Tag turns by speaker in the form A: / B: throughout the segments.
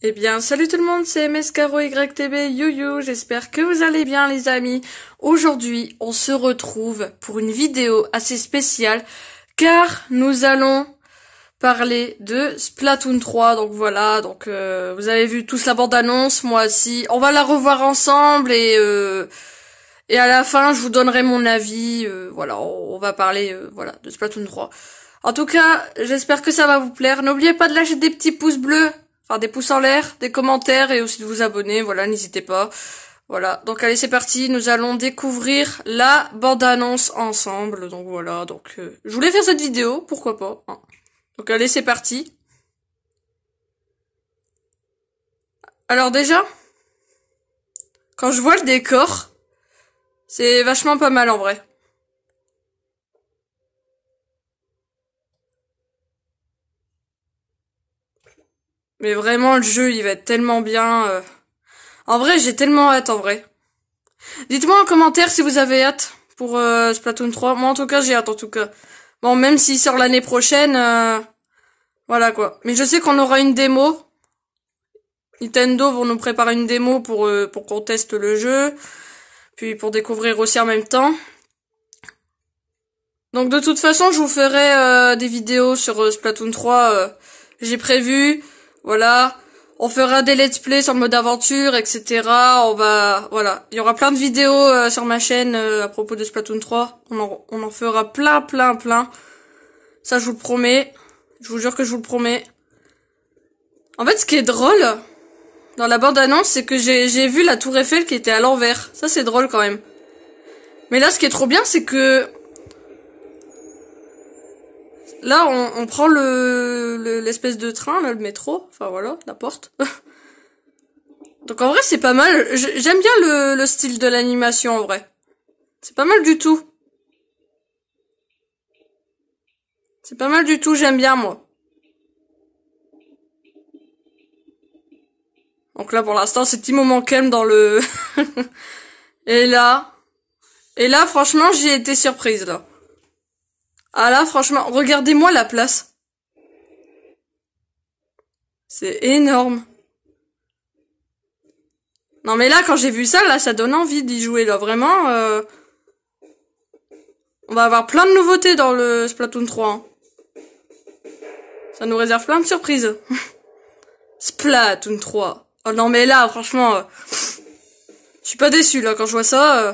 A: Eh bien, salut tout le monde, c'est YTB Youyou. j'espère que vous allez bien les amis. Aujourd'hui, on se retrouve pour une vidéo assez spéciale, car nous allons parler de Splatoon 3, donc voilà, donc euh, vous avez vu tous la bande-annonce, moi aussi, on va la revoir ensemble et... Euh, et à la fin, je vous donnerai mon avis, euh, voilà, on, va parler voilà de Splatoon 3. En tout cas, j'espère que ça va vous plaire. N'oubliez pas de lâcher des petits pouces bleus Enfin, des pouces en l'air, des commentaires et aussi de vous abonner. Voilà, n'hésitez pas. Voilà, donc allez c'est parti, nous allons découvrir la bande-annonce ensemble. Donc voilà, donc euh, je voulais faire cette vidéo, pourquoi pas. Hein. Donc allez c'est parti. Alors déjà, quand je vois le décor, c'est vachement pas mal en vrai. Mais vraiment, le jeu, il va être tellement bien. Euh. En vrai, j'ai tellement hâte, en vrai. Dites-moi en commentaire si vous avez hâte pour euh, Splatoon 3. Moi, en tout cas, j'ai hâte, en tout cas. Bon, même s'il sort l'année prochaine, euh, voilà, quoi. Mais je sais qu'on aura une démo. Nintendo vont nous préparer une démo pour, pour qu'on teste le jeu. Puis pour découvrir aussi en même temps. Donc de toute façon, je vous ferai des vidéos sur Splatoon 3. j'ai prévu... Voilà. On fera des let's play sur le mode aventure, etc. On va, voilà. Il y aura plein de vidéos euh, sur ma chaîne euh, à propos de Splatoon 3. On en, on en fera plein, plein, plein. Ça, je vous le promets. Je vous jure que je vous le promets. En fait, ce qui est drôle dans la bande-annonce, c'est que j'ai vu la tour Eiffel qui était à l'envers. Ça, c'est drôle quand même. Mais là, ce qui est trop bien, c'est que Là, on, prend le l'espèce de train, le métro. Enfin voilà, la porte. Donc en vrai, c'est pas mal. J'aime bien le, style de l'animation en vrai. C'est pas mal du tout. C'est pas mal du tout, j'aime bien moi. Donc là pour l'instant c'est petit moment calme dans le... et là... Et là franchement j'ai été surprise là. Ah là, franchement, regardez-moi la place. C'est énorme. Non mais là, quand j'ai vu ça, là, ça donne envie d'y jouer. Là, vraiment, euh, on va avoir plein de nouveautés dans le Splatoon 3. Hein. Ça nous réserve plein de surprises. Splatoon 3. Oh non mais là, franchement, euh, je suis pas déçu là quand je vois ça. Euh.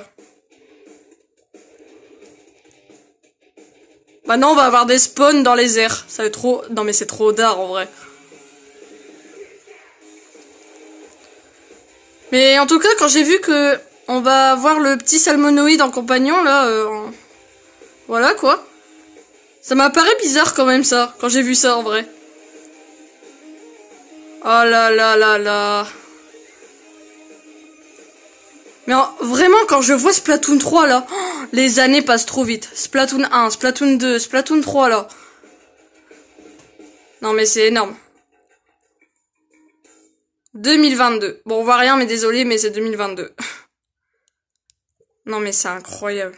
A: Maintenant, on va avoir des spawns dans les airs. Ça est trop... Non, mais c'est trop d'art, en vrai. Mais en tout cas, quand j'ai vu que on va avoir le petit salmonoïde en compagnon, là... Euh, voilà, quoi. Ça m'apparaît bizarre, quand même, ça. Quand j'ai vu ça, en vrai. Oh là là là là... Mais vraiment, quand je vois Splatoon 3 là, oh, les années passent trop vite. Splatoon 1, Splatoon 2, Splatoon 3 là. Non mais c'est énorme. 2022. Bon, on voit rien, mais désolé, mais c'est 2022. non mais c'est incroyable.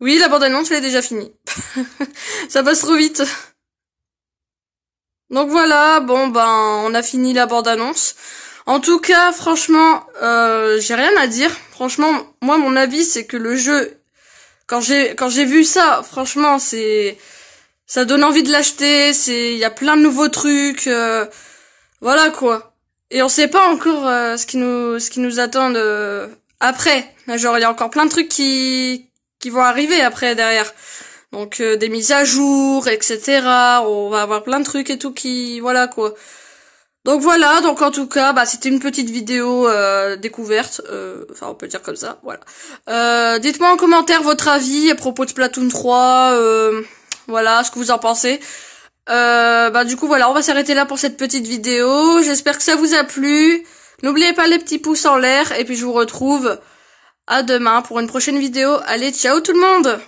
A: Oui, la bande-annonce, elle est déjà finie. Ça passe trop vite. Donc voilà, bon ben, on a fini la bande-annonce. En tout cas, franchement, euh, j'ai rien à dire. Franchement, moi, mon avis, c'est que le jeu, quand j'ai quand j'ai vu ça, franchement, c'est ça donne envie de l'acheter. C'est il y a plein de nouveaux trucs, euh, voilà quoi. Et on sait pas encore euh, ce qui nous ce qui nous attend après. Genre, il y a encore plein de trucs qui qui vont arriver après derrière. Donc des mises à jour, etc. On va avoir plein de trucs et tout qui, voilà quoi. Donc voilà, donc en tout cas, bah, c'était une petite vidéo euh, découverte, euh, enfin on peut dire comme ça, voilà. Euh, dites-moi en commentaire votre avis à propos de Platoon 3, voilà, ce que vous en pensez. bah du coup voilà, on va s'arrêter là pour cette petite vidéo, j'espère que ça vous a plu. N'oubliez pas les petits pouces en l'air, et puis je vous retrouve à demain pour une prochaine vidéo. Allez, ciao tout le monde